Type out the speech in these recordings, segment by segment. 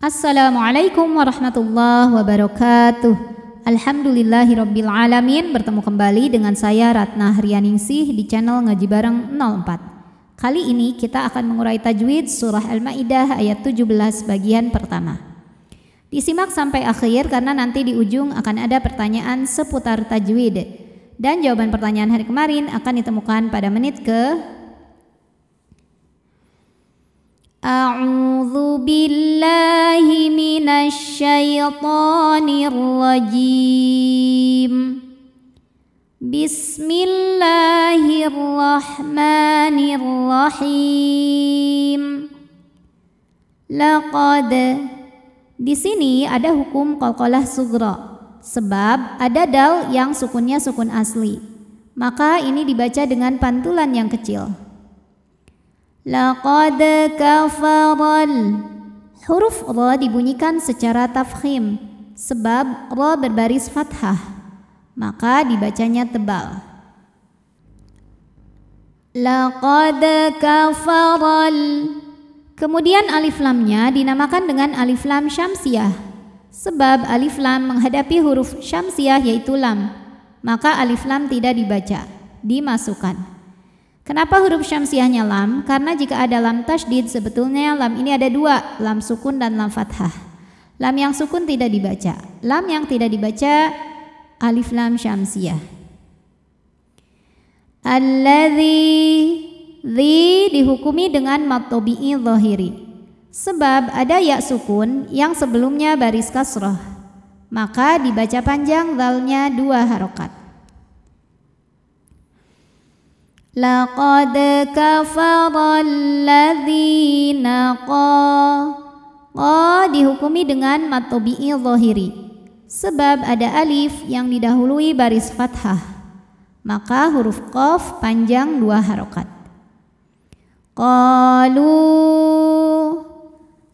Assalamualaikum warahmatullahi wabarakatuh. Alhamdulillahirobbilalamin bertemu kembali dengan saya Ratna Haryaningsih di channel Ngaji Bareng 04. Kali ini kita akan mengurai tajwid surah Al-Maidah ayat 17 bagian pertama. Disimak sampai akhir karena nanti di ujung akan ada pertanyaan seputar tajwid. Dan jawaban pertanyaan hari kemarin akan ditemukan pada menit ke A'udzu billahi من rajim الرجيم بسم Laqad Di sini ada hukum qalqalah sugra sebab ada dal yang sukunnya sukun asli. Maka ini dibaca dengan pantulan yang kecil. Laqad kafaral. Huruf ra dibunyikan secara tafkhim sebab ra berbaris fathah. Maka dibacanya tebal. Laqad kafaral. Kemudian alif lamnya dinamakan dengan alif lam syamsiah sebab alif lam menghadapi huruf syamsiah yaitu lam. Maka alif lam tidak dibaca, dimasukkan. Kenapa huruf syamsiahnya lam? Karena jika ada lam tasdid, sebetulnya lam ini ada dua, lam sukun dan lam fathah. Lam yang sukun tidak dibaca. Lam yang tidak dibaca, alif lam syamsiah. Alladhi di dihukumi dengan matobi'i zahiri. Sebab ada ya sukun yang sebelumnya baris kasroh. Maka dibaca panjang zalnya dua harokat. لقد كفر alladzina dihukumi dengan matobi'i zohiri Sebab ada alif yang didahului baris fathah Maka huruf qaf panjang dua harokat Qalu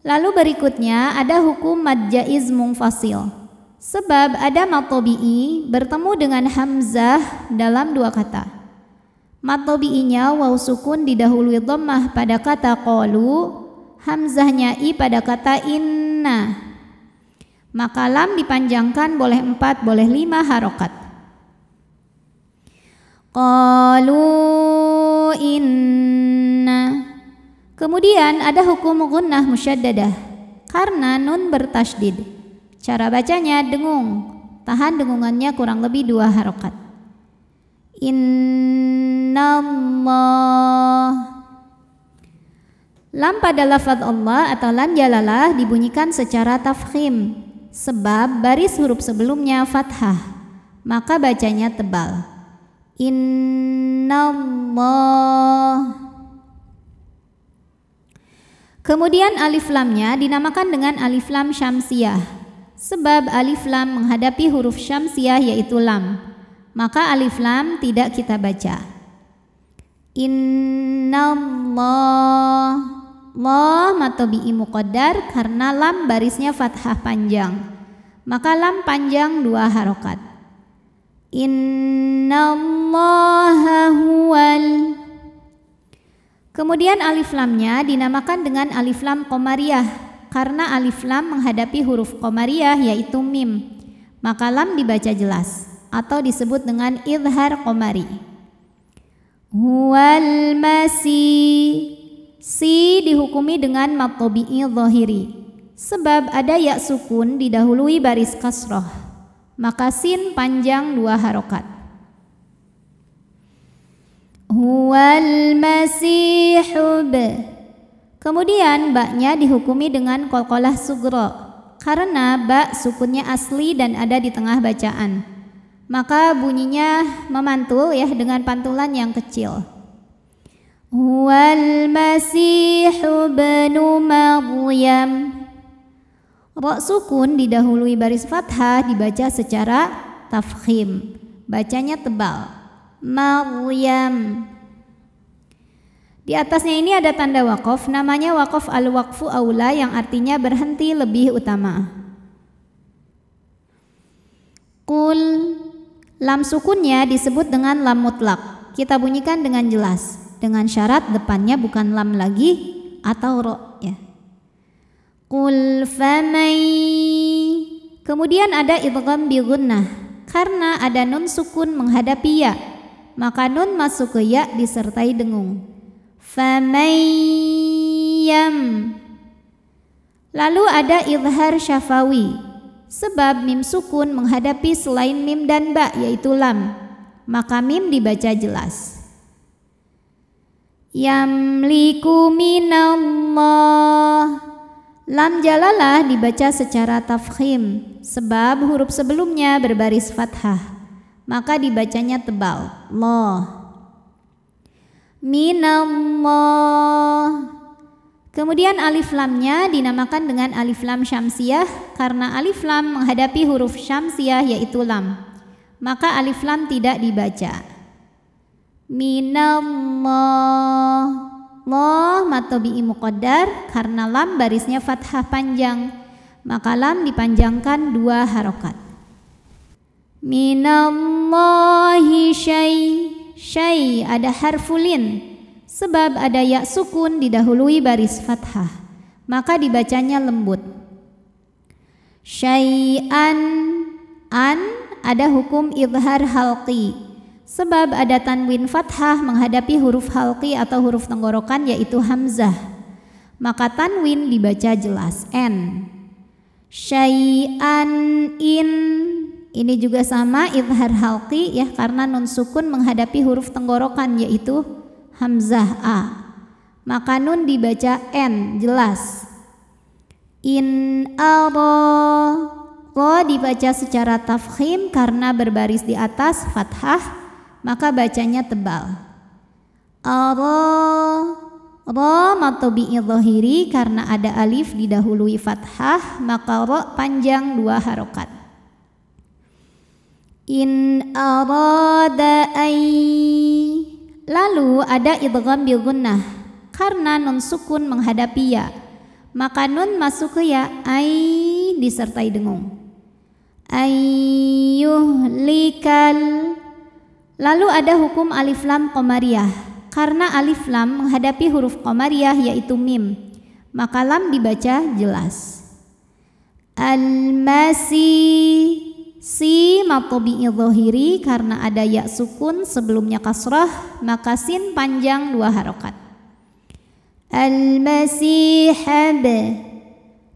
Lalu berikutnya ada hukum mad jaiz mungfasil Sebab ada matobi'i bertemu dengan hamzah dalam dua kata Matobi'inya waw sukun didahului dhammah pada kata qalu, hamzahnya i pada kata inna. Maka lam dipanjangkan boleh empat, boleh lima harokat. Qalu inna. Kemudian ada hukum gunnah musyaddadah karena nun bertasydid. Cara bacanya dengung, tahan dengungannya kurang lebih dua harokat. In minallah. Lam pada lafaz Allah atau lam jalalah dibunyikan secara tafkhim sebab baris huruf sebelumnya fathah maka bacanya tebal. Innallah Kemudian alif lamnya dinamakan dengan alif lam syamsiah sebab alif lam menghadapi huruf syamsiah yaitu lam. Maka alif lam tidak kita baca innallah Allah imu qadar karena lam barisnya fathah panjang maka lam panjang dua harokat innallaha huwal kemudian alif lamnya dinamakan dengan alif lam komariah karena alif lam menghadapi huruf komariah yaitu mim maka lam dibaca jelas atau disebut dengan idhar komari. Huwal masih Si dihukumi dengan matobi'i zahiri Sebab ada ya sukun didahului baris kasroh Maka sin panjang dua harokat Huwal masihub Kemudian baknya dihukumi dengan kolkolah sugro Karena bak sukunnya asli dan ada di tengah bacaan maka bunyinya memantul ya dengan pantulan yang kecil. Wal Masih ibn Maryam. Rok sukun didahului baris fathah dibaca secara tafkhim. Bacanya tebal. Maryam. Di atasnya ini ada tanda wakaf, namanya wakaf al wakfu aula yang artinya berhenti lebih utama. Kul Lam sukunnya disebut dengan lam mutlak. Kita bunyikan dengan jelas, dengan syarat depannya bukan lam lagi atau ro ya. Qul famai. Kemudian ada idgham bi gunnah karena ada nun sukun menghadapi ya. Maka nun masuk ke ya disertai dengung. Famayam. Lalu ada idhar syafawi Sebab mim sukun menghadapi selain mim dan ba yaitu lam. Maka mim dibaca jelas. Yamliku minallah. Lam jalalah dibaca secara tafkhim sebab huruf sebelumnya berbaris fathah. Maka dibacanya tebal. Loh. Minallah Kemudian alif lamnya dinamakan dengan alif lam syamsiah karena alif lam menghadapi huruf syamsiah yaitu lam. Maka alif lam tidak dibaca. Minallah Loh matobi'i muqaddar karena lam barisnya fathah panjang maka lam dipanjangkan dua harokat minallahi syai syai ada harfulin Sebab ada ya sukun didahului baris fathah, maka dibacanya lembut. Syai'an an ada hukum idhar halqi. Sebab ada tanwin fathah menghadapi huruf halqi atau huruf tenggorokan yaitu hamzah. Maka tanwin dibaca jelas n. Syai'an in ini juga sama idhar halqi ya karena nun sukun menghadapi huruf tenggorokan yaitu hamzah a. Maka nun dibaca n jelas. In aro Ro dibaca secara tafkhim karena berbaris di atas fathah maka bacanya tebal. Aro Ro matobi zahiri karena ada alif didahului fathah maka ro panjang dua harokat. In arada ayy Lalu ada idgham bil gunnah karena nun sukun menghadapi ya. Maka nun masuk ke ya ai disertai dengung. likal. Lalu ada hukum alif lam komariah karena alif lam menghadapi huruf komariah yaitu mim. Maka lam dibaca jelas. Al-masih si matobi zohiri karena ada ya sukun sebelumnya kasrah maka sin panjang dua harokat al-masihab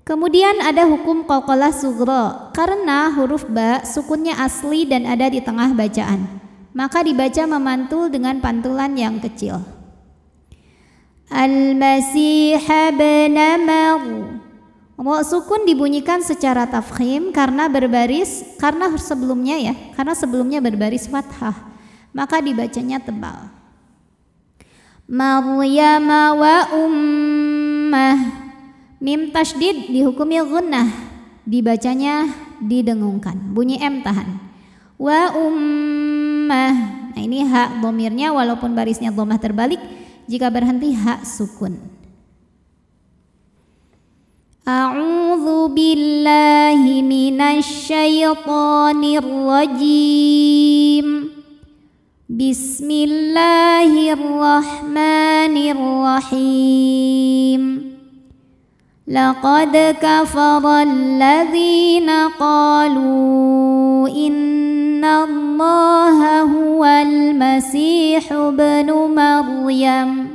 Kemudian ada hukum kokolah sugro karena huruf ba sukunnya asli dan ada di tengah bacaan. Maka dibaca memantul dengan pantulan yang kecil. Al-Masih Wa sukun dibunyikan secara tafkhim karena berbaris karena sebelumnya ya, karena sebelumnya berbaris fathah. Maka dibacanya tebal. Maryama wa ummah mim tasdid dihukumi gunnah dibacanya didengungkan bunyi m tahan wa ummah nah ini hak domirnya walaupun barisnya domah terbalik jika berhenti hak sukun أعوذ بالله من الشيطان الرجيم بسم الله الرحمن الرحيم لقد كفر الذين قالوا إن الله هو المسيح ابن مريم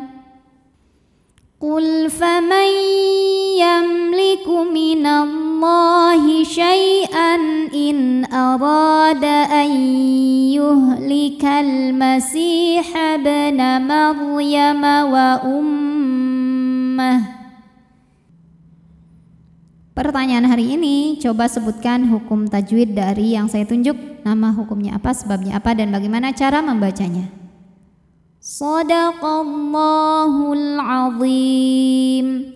قل فمن يملك من الله شيئا إن أراد أن يهلك المسيح ابن مريم وأمه Pertanyaan hari ini, coba sebutkan hukum tajwid dari yang saya tunjuk. Nama hukumnya apa, sebabnya apa, dan bagaimana cara membacanya. Sadaqallahul azim.